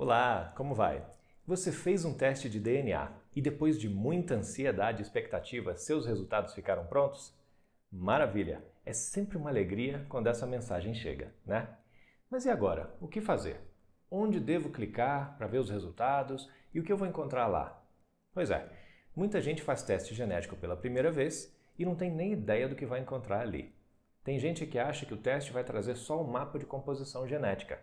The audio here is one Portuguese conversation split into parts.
Olá, como vai? Você fez um teste de DNA e depois de muita ansiedade e expectativa, seus resultados ficaram prontos? Maravilha! É sempre uma alegria quando essa mensagem chega, né? Mas e agora? O que fazer? Onde devo clicar para ver os resultados e o que eu vou encontrar lá? Pois é, muita gente faz teste genético pela primeira vez e não tem nem ideia do que vai encontrar ali. Tem gente que acha que o teste vai trazer só um mapa de composição genética,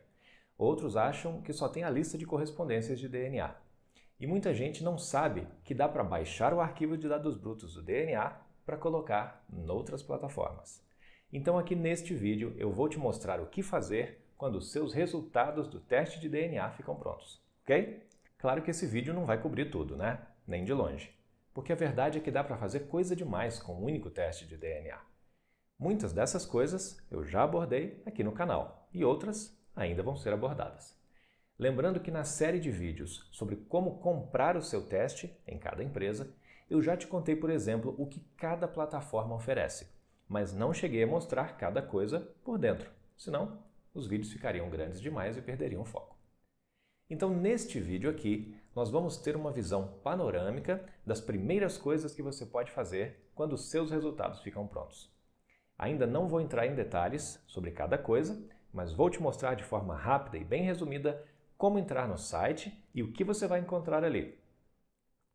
Outros acham que só tem a lista de correspondências de DNA. E muita gente não sabe que dá para baixar o arquivo de dados brutos do DNA para colocar noutras plataformas. Então aqui neste vídeo eu vou te mostrar o que fazer quando os seus resultados do teste de DNA ficam prontos, ok? Claro que esse vídeo não vai cobrir tudo, né? Nem de longe. Porque a verdade é que dá para fazer coisa demais com um único teste de DNA. Muitas dessas coisas eu já abordei aqui no canal e outras ainda vão ser abordadas. Lembrando que na série de vídeos sobre como comprar o seu teste em cada empresa, eu já te contei, por exemplo, o que cada plataforma oferece, mas não cheguei a mostrar cada coisa por dentro, senão os vídeos ficariam grandes demais e perderiam o foco. Então, neste vídeo aqui, nós vamos ter uma visão panorâmica das primeiras coisas que você pode fazer quando os seus resultados ficam prontos. Ainda não vou entrar em detalhes sobre cada coisa, mas vou te mostrar de forma rápida e bem resumida como entrar no site e o que você vai encontrar ali.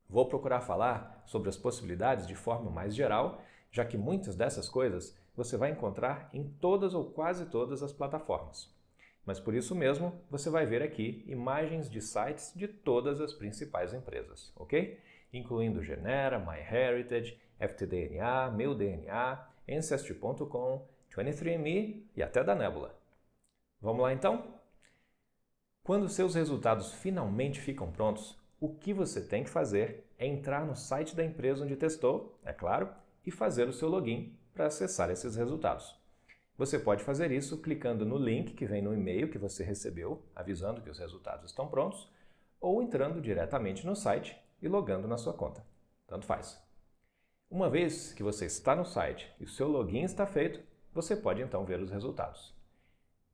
Vou procurar falar sobre as possibilidades de forma mais geral, já que muitas dessas coisas você vai encontrar em todas ou quase todas as plataformas. Mas por isso mesmo, você vai ver aqui imagens de sites de todas as principais empresas, ok? Incluindo Genera, MyHeritage, FTDNA, MeuDNA, Ancestry.com, 23andMe e até da Nebula. Vamos lá então? Quando seus resultados finalmente ficam prontos, o que você tem que fazer é entrar no site da empresa onde testou, é claro, e fazer o seu login para acessar esses resultados. Você pode fazer isso clicando no link que vem no e-mail que você recebeu, avisando que os resultados estão prontos, ou entrando diretamente no site e logando na sua conta. Tanto faz. Uma vez que você está no site e o seu login está feito, você pode então ver os resultados.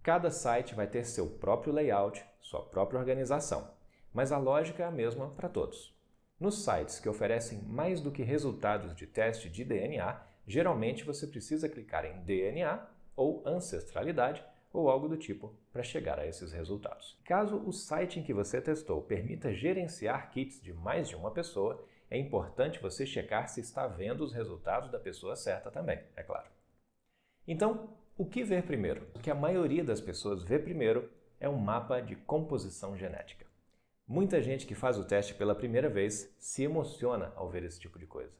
Cada site vai ter seu próprio layout, sua própria organização, mas a lógica é a mesma para todos. Nos sites que oferecem mais do que resultados de teste de DNA, geralmente você precisa clicar em DNA ou ancestralidade ou algo do tipo para chegar a esses resultados. Caso o site em que você testou permita gerenciar kits de mais de uma pessoa, é importante você checar se está vendo os resultados da pessoa certa também, é claro. Então, o que ver primeiro? O que a maioria das pessoas vê primeiro é um mapa de composição genética. Muita gente que faz o teste pela primeira vez se emociona ao ver esse tipo de coisa.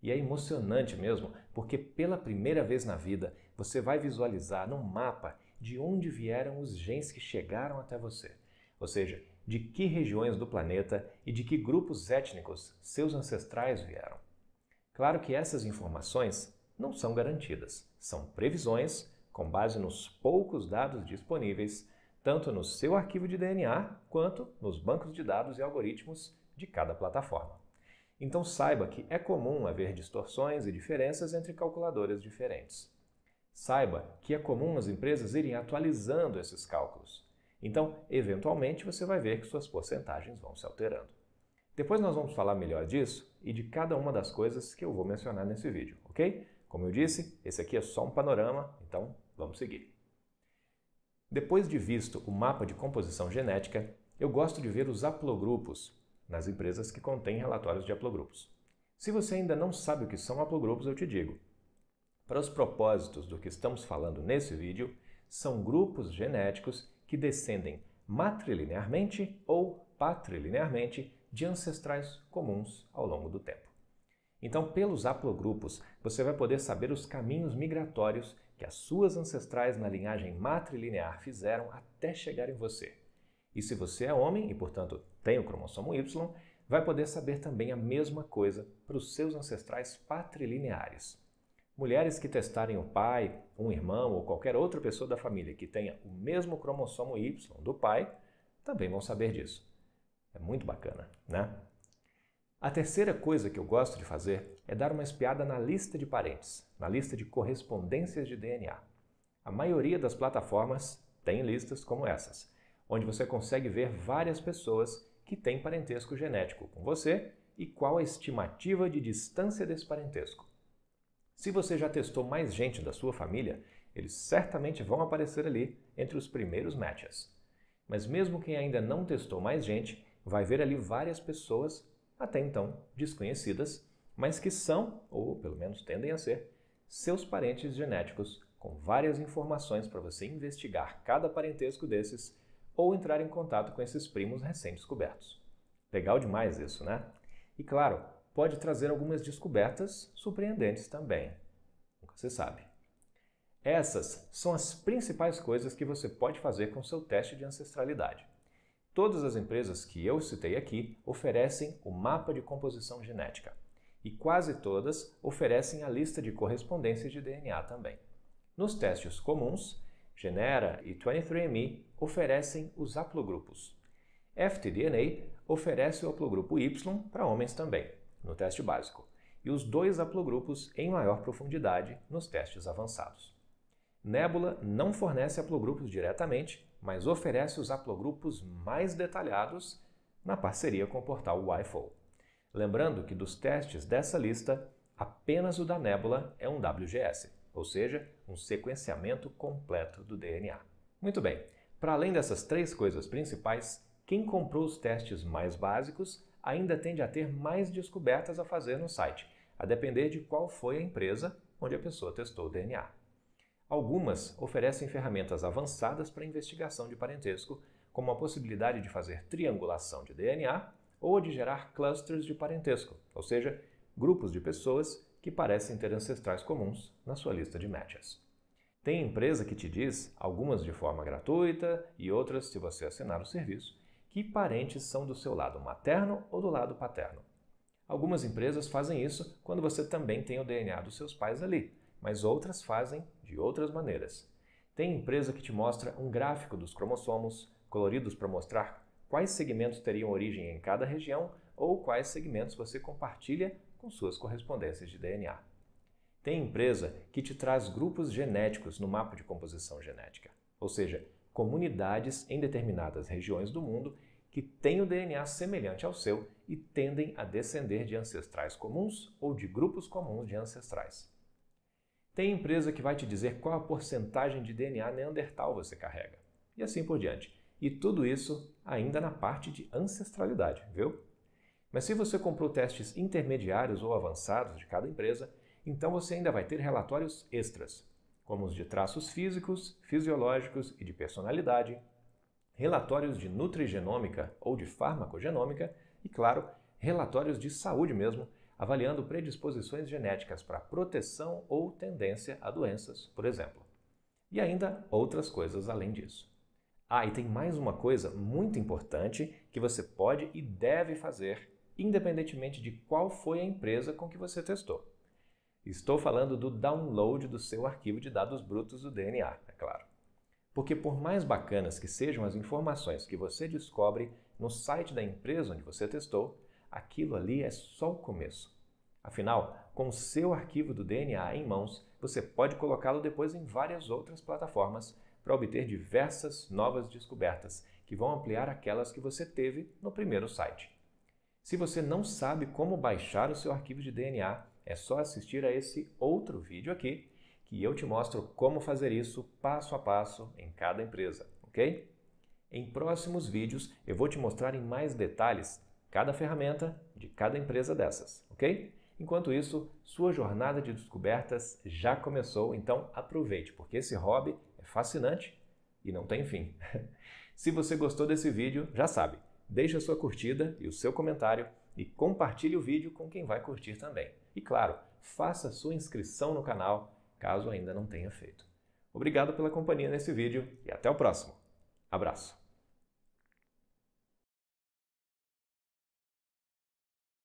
E é emocionante mesmo, porque pela primeira vez na vida você vai visualizar num mapa de onde vieram os genes que chegaram até você, ou seja, de que regiões do planeta e de que grupos étnicos seus ancestrais vieram. Claro que essas informações não são garantidas. São previsões com base nos poucos dados disponíveis, tanto no seu arquivo de DNA quanto nos bancos de dados e algoritmos de cada plataforma. Então saiba que é comum haver distorções e diferenças entre calculadoras diferentes. Saiba que é comum as empresas irem atualizando esses cálculos. Então, eventualmente, você vai ver que suas porcentagens vão se alterando. Depois nós vamos falar melhor disso e de cada uma das coisas que eu vou mencionar nesse vídeo, ok? Como eu disse, esse aqui é só um panorama, então vamos seguir. Depois de visto o mapa de composição genética, eu gosto de ver os haplogrupos nas empresas que contêm relatórios de haplogrupos. Se você ainda não sabe o que são haplogrupos, eu te digo. Para os propósitos do que estamos falando nesse vídeo, são grupos genéticos que descendem matrilinearmente ou patrilinearmente de ancestrais comuns ao longo do tempo. Então, pelos haplogrupos, você vai poder saber os caminhos migratórios que as suas ancestrais na linhagem matrilinear fizeram até chegar em você. E se você é homem e, portanto, tem o cromossomo Y, vai poder saber também a mesma coisa para os seus ancestrais patrilineares. Mulheres que testarem o pai, um irmão ou qualquer outra pessoa da família que tenha o mesmo cromossomo Y do pai também vão saber disso. É muito bacana, né? A terceira coisa que eu gosto de fazer é dar uma espiada na lista de parentes, na lista de correspondências de DNA. A maioria das plataformas tem listas como essas, onde você consegue ver várias pessoas que têm parentesco genético com você e qual a estimativa de distância desse parentesco. Se você já testou mais gente da sua família, eles certamente vão aparecer ali entre os primeiros matches. Mas mesmo quem ainda não testou mais gente, vai ver ali várias pessoas até então desconhecidas, mas que são, ou pelo menos tendem a ser, seus parentes genéticos, com várias informações para você investigar cada parentesco desses ou entrar em contato com esses primos recém-descobertos. Legal demais isso, né? E claro, pode trazer algumas descobertas surpreendentes também. Nunca se sabe. Essas são as principais coisas que você pode fazer com seu teste de ancestralidade. Todas as empresas que eu citei aqui oferecem o mapa de composição genética e quase todas oferecem a lista de correspondências de DNA também. Nos testes comuns, Genera e 23andMe oferecem os haplogrupos. FTDNA oferece o haplogrupo Y para homens também, no teste básico, e os dois haplogrupos em maior profundidade nos testes avançados. Nebula não fornece haplogrupos diretamente, mas oferece os haplogrupos mais detalhados na parceria com o portal WIFO. Lembrando que dos testes dessa lista, apenas o da nébula é um WGS, ou seja, um sequenciamento completo do DNA. Muito bem, para além dessas três coisas principais, quem comprou os testes mais básicos ainda tende a ter mais descobertas a fazer no site, a depender de qual foi a empresa onde a pessoa testou o DNA. Algumas oferecem ferramentas avançadas para investigação de parentesco, como a possibilidade de fazer triangulação de DNA ou de gerar clusters de parentesco, ou seja, grupos de pessoas que parecem ter ancestrais comuns na sua lista de matches. Tem empresa que te diz, algumas de forma gratuita e outras se você assinar o serviço, que parentes são do seu lado materno ou do lado paterno. Algumas empresas fazem isso quando você também tem o DNA dos seus pais ali, mas outras fazem de outras maneiras. Tem empresa que te mostra um gráfico dos cromossomos, coloridos para mostrar quais segmentos teriam origem em cada região ou quais segmentos você compartilha com suas correspondências de DNA. Tem empresa que te traz grupos genéticos no mapa de composição genética, ou seja, comunidades em determinadas regiões do mundo que têm o DNA semelhante ao seu e tendem a descender de ancestrais comuns ou de grupos comuns de ancestrais. Tem empresa que vai te dizer qual a porcentagem de DNA neandertal você carrega. E assim por diante. E tudo isso ainda na parte de ancestralidade, viu? Mas se você comprou testes intermediários ou avançados de cada empresa, então você ainda vai ter relatórios extras, como os de traços físicos, fisiológicos e de personalidade, relatórios de nutrigenômica ou de farmacogenômica e, claro, relatórios de saúde mesmo, avaliando predisposições genéticas para proteção ou tendência a doenças, por exemplo. E ainda outras coisas além disso. Ah, e tem mais uma coisa muito importante que você pode e deve fazer, independentemente de qual foi a empresa com que você testou. Estou falando do download do seu arquivo de dados brutos do DNA, é claro. Porque, por mais bacanas que sejam as informações que você descobre no site da empresa onde você testou, aquilo ali é só o começo. Afinal, com o seu arquivo do DNA em mãos, você pode colocá-lo depois em várias outras plataformas para obter diversas novas descobertas que vão ampliar aquelas que você teve no primeiro site. Se você não sabe como baixar o seu arquivo de DNA, é só assistir a esse outro vídeo aqui que eu te mostro como fazer isso passo a passo em cada empresa, ok? Em próximos vídeos eu vou te mostrar em mais detalhes cada ferramenta de cada empresa dessas, ok? Enquanto isso, sua jornada de descobertas já começou, então aproveite, porque esse hobby é fascinante e não tem fim. Se você gostou desse vídeo, já sabe, deixe a sua curtida e o seu comentário e compartilhe o vídeo com quem vai curtir também. E claro, faça sua inscrição no canal caso ainda não tenha feito. Obrigado pela companhia nesse vídeo e até o próximo. Abraço!